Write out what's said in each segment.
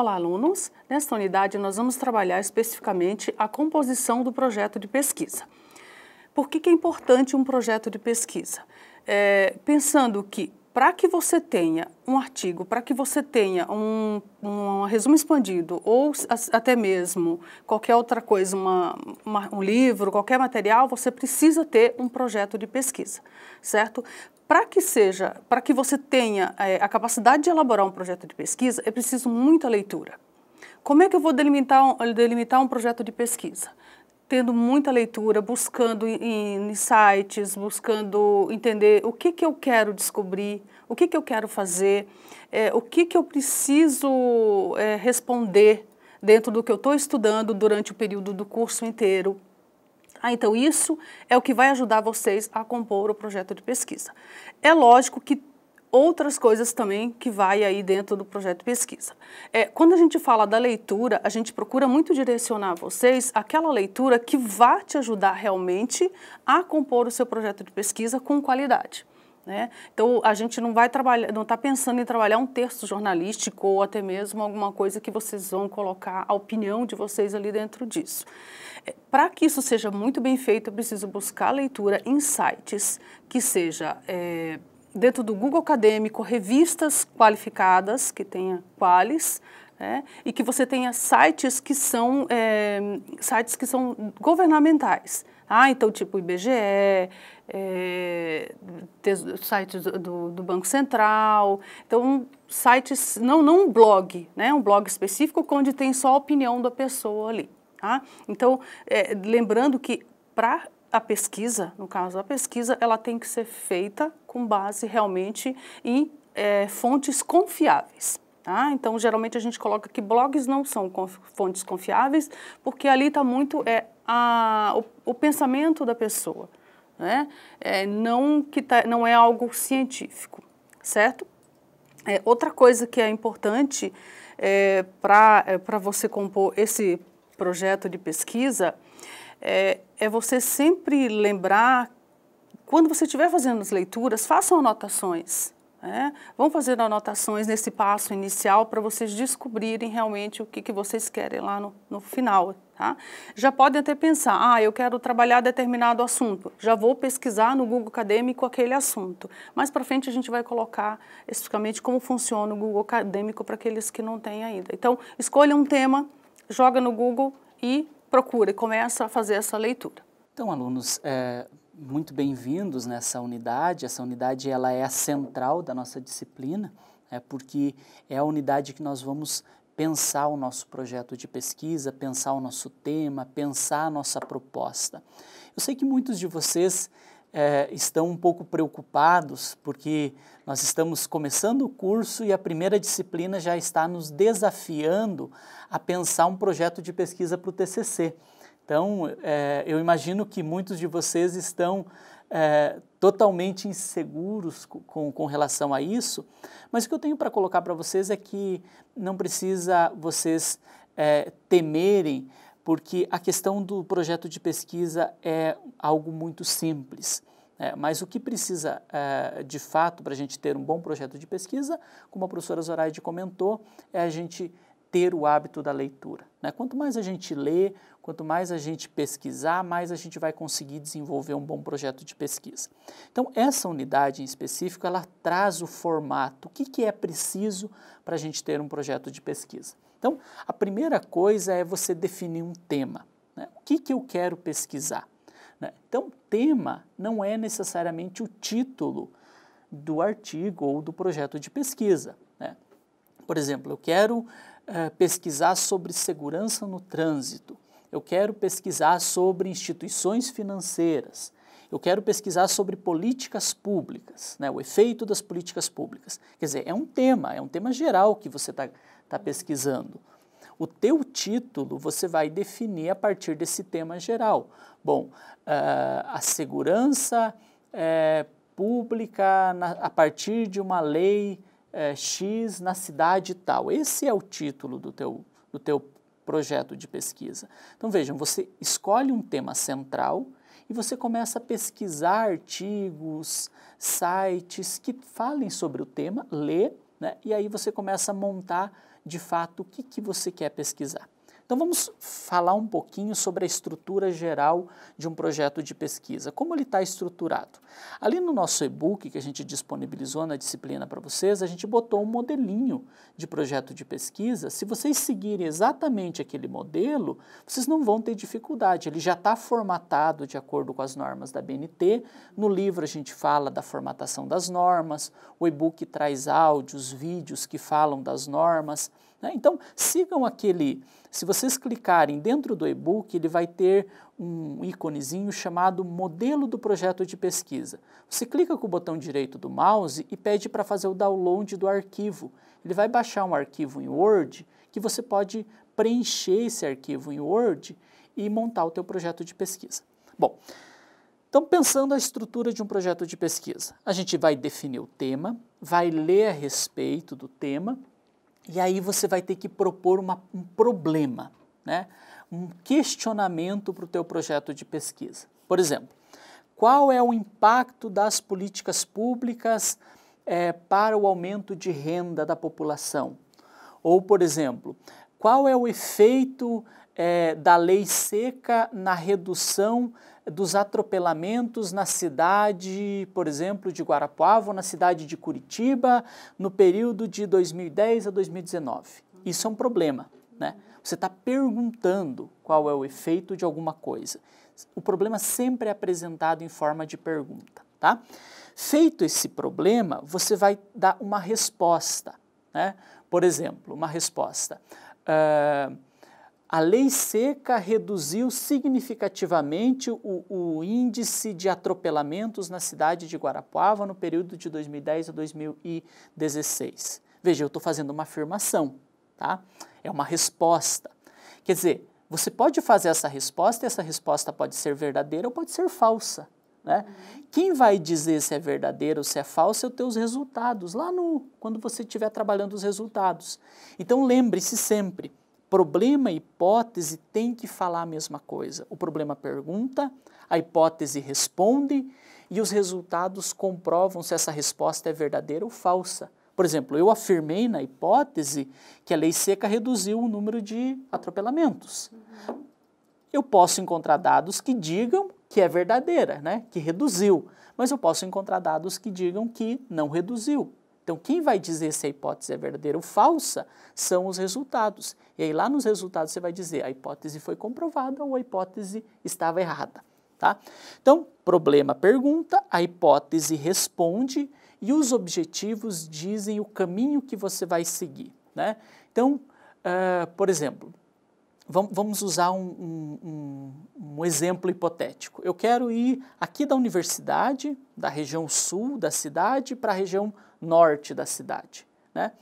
Olá, alunos! Nesta unidade, nós vamos trabalhar especificamente a composição do projeto de pesquisa. Por que, que é importante um projeto de pesquisa? É, pensando que, para que você tenha um artigo, para que você tenha um, um, resumo expandido ou até mesmo qualquer outra coisa, uma, uma, um livro, qualquer material, você precisa ter um projeto de pesquisa, certo? para que seja, para que você tenha é, a capacidade de elaborar um projeto de pesquisa, é preciso muita leitura. Como é que eu vou delimitar um, delimitar um projeto de pesquisa? Tendo muita leitura, buscando em, em sites, buscando entender o que, que eu quero descobrir, o que, que eu quero fazer, é, o que, que eu preciso é, responder dentro do que eu estou estudando durante o período do curso inteiro. Ah, então isso é o que vai ajudar vocês a compor o projeto de pesquisa. É lógico que outras coisas também que vai aí dentro do projeto de pesquisa. É, quando a gente fala da leitura, a gente procura muito direcionar vocês aquela leitura que vai te ajudar realmente a compor o seu projeto de pesquisa com qualidade. Né? Então, a gente não vai trabalhar, não está pensando em trabalhar um texto jornalístico ou até mesmo alguma coisa que vocês vão colocar a opinião de vocês ali dentro disso. É, Para que isso seja muito bem feito, eu preciso buscar leitura em sites que seja é, dentro do Google Acadêmico, revistas qualificadas, que tenha Quales né? e que você tenha sites que são é, sites que são governamentais. Ah, então tipo IBGE, é, sites do, do, Banco Central, então sites, não, não um blog, né, um blog específico onde tem só a opinião da pessoa ali. Tá? Então, é, lembrando que para a pesquisa, no caso a pesquisa, ela tem que ser feita com base realmente em é, fontes confiáveis. Ah, então, geralmente a gente coloca que blogs não são fontes confiáveis, porque ali está muito é, a, o, o pensamento da pessoa, né? É, não, que tá, não é algo científico, certo? É, outra coisa que é importante é, para é, você compor esse projeto de pesquisa é, é você sempre lembrar, quando você estiver fazendo as leituras, façam anotações. Né? vão fazer anotações nesse passo inicial para vocês descobrirem realmente o que, que vocês querem lá no, no final. Tá? Já podem até pensar, ah, eu quero trabalhar determinado assunto, já vou pesquisar no Google Acadêmico aquele assunto. Mais para frente a gente vai colocar especificamente como funciona o Google Acadêmico para aqueles que não têm ainda. Então, escolha um tema, joga no Google e procura, e começa a fazer essa leitura. Então, alunos, é, muito bem-vindos nessa unidade. Essa unidade ela é a central da nossa disciplina, é porque é a unidade que nós vamos pensar o nosso projeto de pesquisa, pensar o nosso tema, pensar a nossa proposta. Eu sei que muitos de vocês é, estão um pouco preocupados porque nós estamos começando o curso e a primeira disciplina já está nos desafiando a pensar um projeto de pesquisa para o TCC. Então, é, eu imagino que muitos de vocês estão é, totalmente inseguros com, com relação a isso, mas o que eu tenho para colocar para vocês é que não precisa vocês é, temerem, porque a questão do projeto de pesquisa é algo muito simples. É, mas o que precisa é, de fato para a gente ter um bom projeto de pesquisa, como a professora Zoraide comentou, é a gente ter o hábito da leitura. Né? Quanto mais a gente lê, quanto mais a gente pesquisar, mais a gente vai conseguir desenvolver um bom projeto de pesquisa. Então, essa unidade em específico, ela traz o formato, o que, que é preciso para a gente ter um projeto de pesquisa. Então, a primeira coisa é você definir um tema. Né? O que, que eu quero pesquisar? Né? Então, tema não é necessariamente o título do artigo ou do projeto de pesquisa. Né? Por exemplo, eu quero eh, pesquisar sobre segurança no trânsito, eu quero pesquisar sobre instituições financeiras, eu quero pesquisar sobre políticas públicas, né, o efeito das políticas públicas. Quer dizer, é um tema, é um tema geral que você está tá pesquisando. O teu título você vai definir a partir desse tema geral. Bom, uh, a segurança eh, pública na, a partir de uma lei é, X na cidade tal. Esse é o título do teu, do teu projeto de pesquisa. Então vejam, você escolhe um tema central e você começa a pesquisar artigos, sites que falem sobre o tema, lê, né? e aí você começa a montar de fato o que, que você quer pesquisar. Então vamos falar um pouquinho sobre a estrutura geral de um projeto de pesquisa, como ele está estruturado. Ali no nosso e-book que a gente disponibilizou na disciplina para vocês, a gente botou um modelinho de projeto de pesquisa. Se vocês seguirem exatamente aquele modelo, vocês não vão ter dificuldade. Ele já está formatado de acordo com as normas da BNT. No livro a gente fala da formatação das normas, o e-book traz áudios, vídeos que falam das normas. Né? Então sigam aquele se vocês clicarem dentro do e-book, ele vai ter um íconezinho chamado modelo do projeto de pesquisa. Você clica com o botão direito do mouse e pede para fazer o download do arquivo. Ele vai baixar um arquivo em Word que você pode preencher esse arquivo em Word e montar o teu projeto de pesquisa. Bom, então, pensando a estrutura de um projeto de pesquisa, a gente vai definir o tema, vai ler a respeito do tema, e aí você vai ter que propor uma, um problema, né? um questionamento para o teu projeto de pesquisa. Por exemplo, qual é o impacto das políticas públicas é, para o aumento de renda da população? Ou, por exemplo, qual é o efeito é, da lei seca na redução dos atropelamentos na cidade, por exemplo, de Guarapuava, ou na cidade de Curitiba, no período de 2010 a 2019. Isso é um problema, né? Você está perguntando qual é o efeito de alguma coisa. O problema sempre é apresentado em forma de pergunta, tá? Feito esse problema, você vai dar uma resposta, né? Por exemplo, uma resposta. Uh, a lei seca reduziu significativamente o, o, índice de atropelamentos na cidade de Guarapuava no período de 2010 a 2016. Veja, eu estou fazendo uma afirmação, tá? É uma resposta. Quer dizer, você pode fazer essa resposta e essa resposta pode ser verdadeira ou pode ser falsa. Né? Uhum. Quem vai dizer se é verdadeiro ou se é falso é os teus resultados, lá no, quando você estiver trabalhando os resultados. Então lembre-se sempre, Problema e hipótese têm que falar a mesma coisa. O problema pergunta, a hipótese responde e os resultados comprovam se essa resposta é verdadeira ou falsa. Por exemplo, eu afirmei na hipótese que a lei seca reduziu o número de atropelamentos. Eu posso encontrar dados que digam que é verdadeira, né? que reduziu, mas eu posso encontrar dados que digam que não reduziu. Então, quem vai dizer se a hipótese é verdadeira ou falsa são os resultados. E aí, lá nos resultados, você vai dizer a hipótese foi comprovada ou a hipótese estava errada. Tá? Então, problema pergunta, a hipótese responde e os objetivos dizem o caminho que você vai seguir. Né? Então, uh, por exemplo, vamos usar um, um, um, exemplo hipotético. Eu quero ir aqui da universidade, da região sul da cidade, para a região norte da cidade. Né?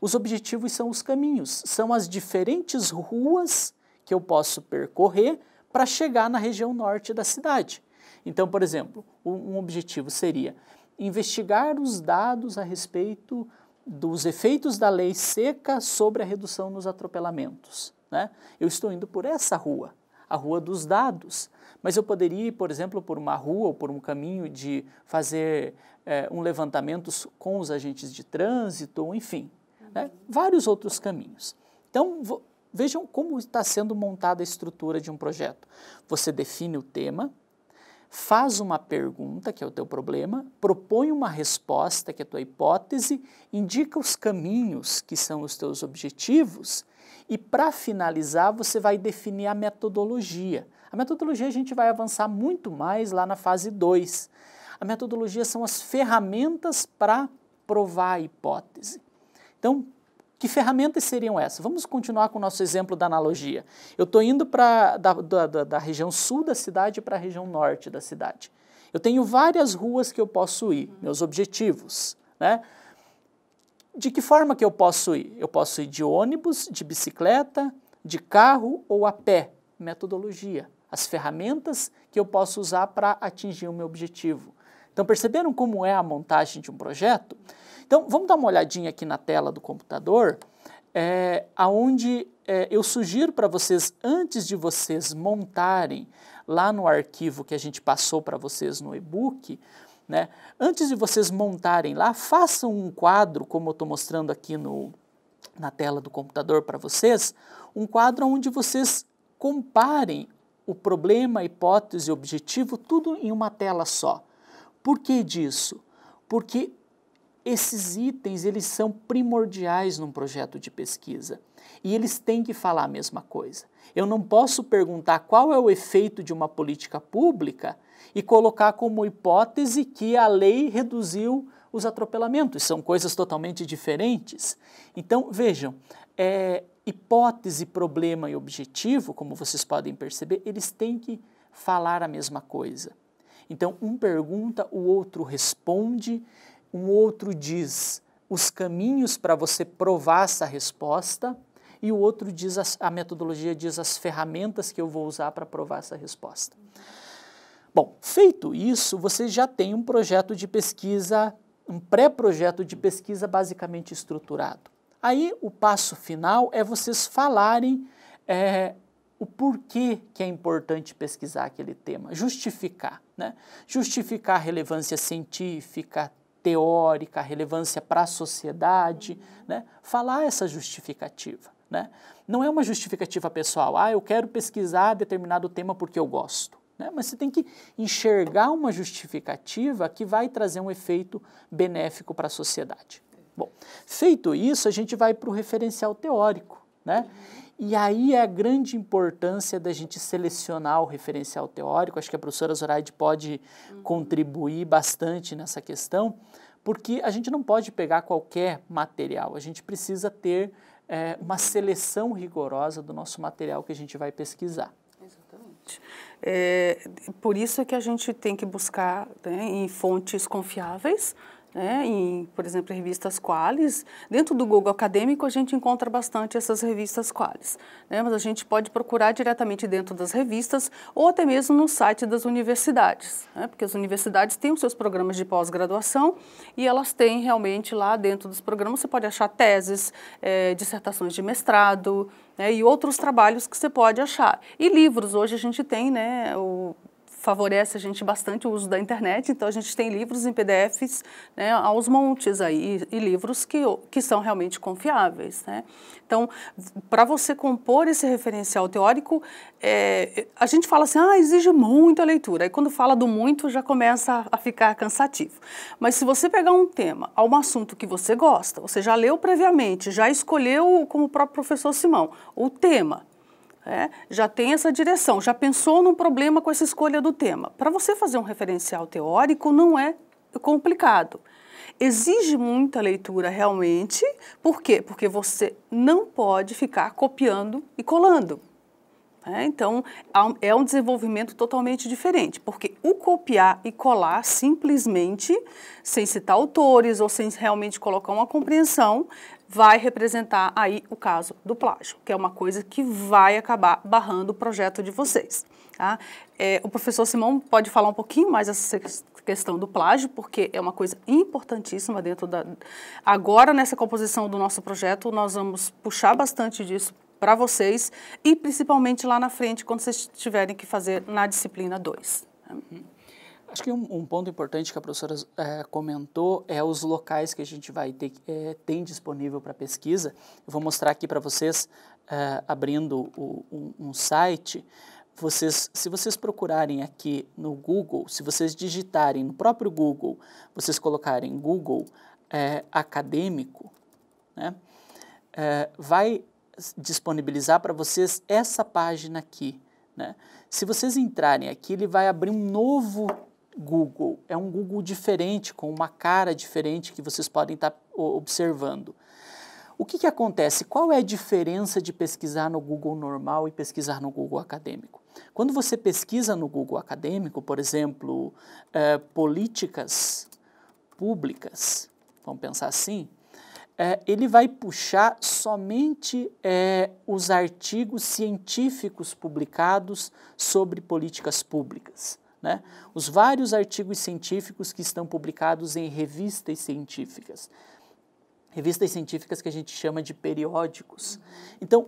Os objetivos são os caminhos, são as diferentes ruas que eu posso percorrer para chegar na região norte da cidade. Então, por exemplo, um objetivo seria investigar os dados a respeito dos efeitos da lei seca sobre a redução nos atropelamentos. Né? Eu estou indo por essa rua, a rua dos dados. Mas eu poderia ir, por exemplo, por uma rua ou por um caminho de fazer é, um levantamento com os agentes de trânsito, enfim, né? vários outros caminhos. Então, vejam como está sendo montada a estrutura de um projeto. Você define o tema, faz uma pergunta, que é o teu problema, propõe uma resposta, que é a tua hipótese, indica os caminhos que são os teus objetivos e para finalizar, você vai definir a metodologia. A metodologia a gente vai avançar muito mais lá na fase 2. A metodologia são as ferramentas para provar a hipótese. Então, que ferramentas seriam essas? Vamos continuar com o nosso exemplo da analogia. Eu estou indo da, da, da região sul da cidade para a região norte da cidade. Eu tenho várias ruas que eu posso ir, meus objetivos. Né? De que forma que eu posso ir? Eu posso ir de ônibus, de bicicleta, de carro ou a pé? Metodologia, as ferramentas que eu posso usar para atingir o meu objetivo. Então, perceberam como é a montagem de um projeto? Então, vamos dar uma olhadinha aqui na tela do computador, é, aonde é, eu sugiro para vocês, antes de vocês montarem lá no arquivo que a gente passou para vocês no e-book, né? Antes de vocês montarem lá, façam um quadro, como eu estou mostrando aqui no, na tela do computador para vocês, um quadro onde vocês comparem o problema, a hipótese, o objetivo, tudo em uma tela só. Por que disso? Porque esses itens eles são primordiais num projeto de pesquisa e eles têm que falar a mesma coisa. Eu não posso perguntar qual é o efeito de uma política pública e colocar como hipótese que a lei reduziu os atropelamentos. São coisas totalmente diferentes. Então, vejam, é, hipótese, problema e objetivo, como vocês podem perceber, eles têm que falar a mesma coisa. Então, um pergunta, o outro responde, um outro diz os caminhos para você provar essa resposta e o outro diz as, a metodologia diz as ferramentas que eu vou usar para provar essa resposta. Bom, feito isso, você já tem um projeto de pesquisa, um pré-projeto de pesquisa basicamente estruturado. Aí o passo final é vocês falarem é, o porquê que é importante pesquisar aquele tema, justificar, né? Justificar a relevância científica, teórica, a relevância para a sociedade, né? Falar essa justificativa, né? Não é uma justificativa pessoal, ah, eu quero pesquisar determinado tema porque eu gosto. Né? Mas você tem que enxergar uma justificativa que vai trazer um efeito benéfico para a sociedade. Bom, feito isso, a gente vai para o referencial teórico. Né? E aí é a grande importância da gente selecionar o referencial teórico. Acho que a professora Zoraide pode uhum. contribuir bastante nessa questão, porque a gente não pode pegar qualquer material, a gente precisa ter é, uma seleção rigorosa do nosso material que a gente vai pesquisar. Exatamente. É, por isso é que a gente tem que buscar né, em fontes confiáveis né, em, por exemplo, revistas Qualis. Dentro do Google Acadêmico, a gente encontra bastante essas revistas Qualis, né, mas a gente pode procurar diretamente dentro das revistas ou até mesmo no site das universidades, né, porque as universidades têm os seus programas de pós-graduação e elas têm realmente lá dentro dos programas, você pode achar teses, é, dissertações de mestrado, né, e outros trabalhos que você pode achar. E livros, hoje a gente tem né, o favorece a gente bastante o uso da internet, então a gente tem livros em PDFs né, aos montes aí, e livros que, que são realmente confiáveis. Né? Então, para você compor esse referencial teórico, é, a gente fala assim, ah, exige muita leitura, e quando fala do muito já começa a ficar cansativo. Mas se você pegar um tema, um assunto que você gosta, você já leu previamente, já escolheu, como o próprio professor Simão, o tema, é, já tem essa direção, já pensou num problema com essa escolha do tema. Para você fazer um referencial teórico não é complicado. Exige muita leitura realmente, por quê? Porque você não pode ficar copiando e colando. É, então, é um desenvolvimento totalmente diferente, porque o copiar e colar simplesmente, sem citar autores ou sem realmente colocar uma compreensão, vai representar aí o caso do plágio, que é uma coisa que vai acabar barrando o projeto de vocês. Tá? É, o professor Simão pode falar um pouquinho mais essa questão do plágio, porque é uma coisa importantíssima dentro da... Agora, nessa composição do nosso projeto, nós vamos puxar bastante disso para vocês e principalmente lá na frente, quando vocês tiverem que fazer na disciplina 2. Uhum. Né? Acho que um, um, ponto importante que a professora é, comentou é os locais que a gente vai ter, é, tem disponível para pesquisa. Eu vou mostrar aqui para vocês, é, abrindo o, um, um, site. Vocês, se vocês procurarem aqui no Google, se vocês digitarem no próprio Google, vocês colocarem Google é, acadêmico, né, é, vai disponibilizar para vocês essa página aqui. Né? Se vocês entrarem aqui, ele vai abrir um novo Google. É um Google diferente, com uma cara diferente que vocês podem estar tá observando. O que, que acontece? Qual é a diferença de pesquisar no Google normal e pesquisar no Google acadêmico? Quando você pesquisa no Google acadêmico, por exemplo, é, políticas públicas, vamos pensar assim, é, ele vai puxar somente é, os artigos científicos publicados sobre políticas públicas. Né? Os vários artigos científicos que estão publicados em revistas científicas. Revistas científicas que a gente chama de periódicos. Então,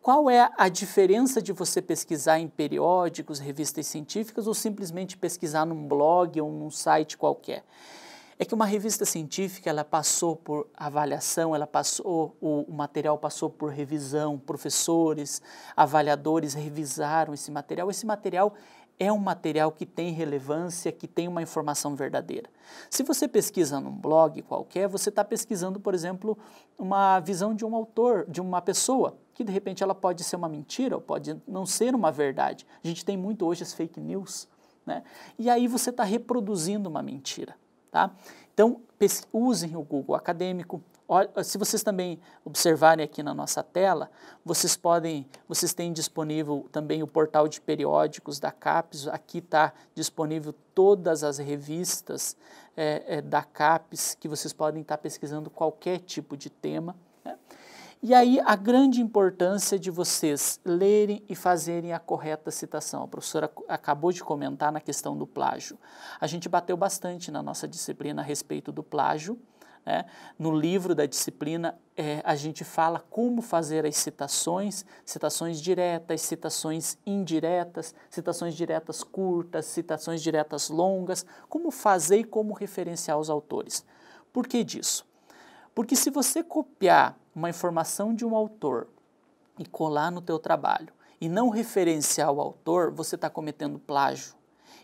qual é a diferença de você pesquisar em periódicos, revistas científicas ou simplesmente pesquisar num blog ou num site qualquer? É que uma revista científica ela passou por avaliação, ela passou o, o material passou por revisão, professores, avaliadores revisaram esse material. Esse material é um material que tem relevância, que tem uma informação verdadeira. Se você pesquisa num blog qualquer, você está pesquisando, por exemplo, uma visão de um autor, de uma pessoa, que de repente ela pode ser uma mentira, ou pode não ser uma verdade. A gente tem muito hoje as fake news, né? E aí você está reproduzindo uma mentira, tá? Então, usem o Google Acadêmico. Se vocês também observarem aqui na nossa tela, vocês podem, vocês têm disponível também o portal de periódicos da CAPES. Aqui está disponível todas as revistas é, é, da CAPES que vocês podem estar tá pesquisando qualquer tipo de tema. E aí a grande importância de vocês lerem e fazerem a correta citação. A professora acabou de comentar na questão do plágio. A gente bateu bastante na nossa disciplina a respeito do plágio. Né? No livro da disciplina, é, a gente fala como fazer as citações, citações diretas, citações indiretas, citações diretas curtas, citações diretas longas, como fazer e como referenciar os autores. Por que disso? Porque se você copiar uma informação de um autor e colar no teu trabalho e não referenciar o autor, você está cometendo plágio.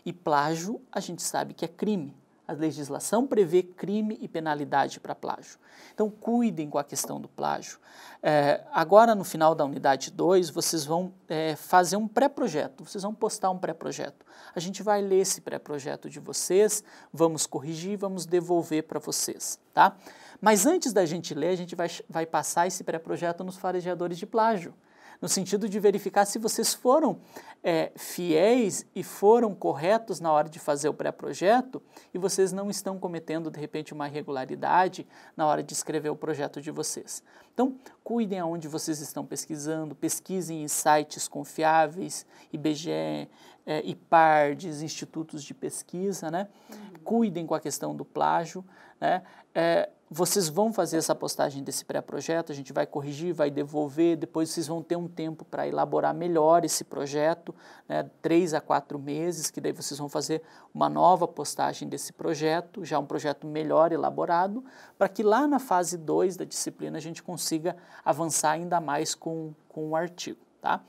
E plágio a gente sabe que é crime a legislação prevê crime e penalidade para plágio. Então, cuidem com a questão do plágio. É, agora, no final da unidade 2, vocês vão é, fazer um pré-projeto, vocês vão postar um pré-projeto. A gente vai ler esse pré-projeto de vocês, vamos corrigir, vamos devolver para vocês, tá? Mas antes da gente ler, a gente vai, vai passar esse pré-projeto nos farejadores de plágio no sentido de verificar se vocês foram é, fiéis e foram corretos na hora de fazer o pré-projeto e vocês não estão cometendo, de repente, uma irregularidade na hora de escrever o projeto de vocês. Então, cuidem aonde vocês estão pesquisando, pesquisem em sites confiáveis, IBGE, é, IPARDES, institutos de pesquisa, né? Uhum. Cuidem com a questão do plágio, né? É, vocês vão fazer essa postagem desse pré-projeto, a gente vai corrigir, vai devolver, depois vocês vão ter um tempo para elaborar melhor esse projeto, né, três a quatro meses, que daí vocês vão fazer uma nova postagem desse projeto, já um projeto melhor elaborado, para que lá na fase 2 da disciplina a gente consiga avançar ainda mais com, com o artigo, tá?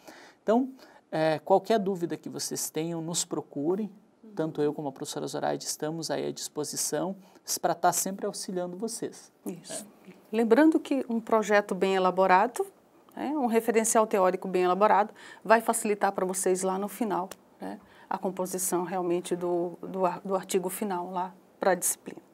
Então, é, qualquer dúvida que vocês tenham, nos procurem, tanto eu como a professora Zoraide estamos aí à disposição para estar tá sempre auxiliando vocês. Isso. É. Lembrando que um projeto bem elaborado, né, um referencial teórico bem elaborado, vai facilitar para vocês lá no final né, a composição realmente do, do, do artigo final lá para a disciplina.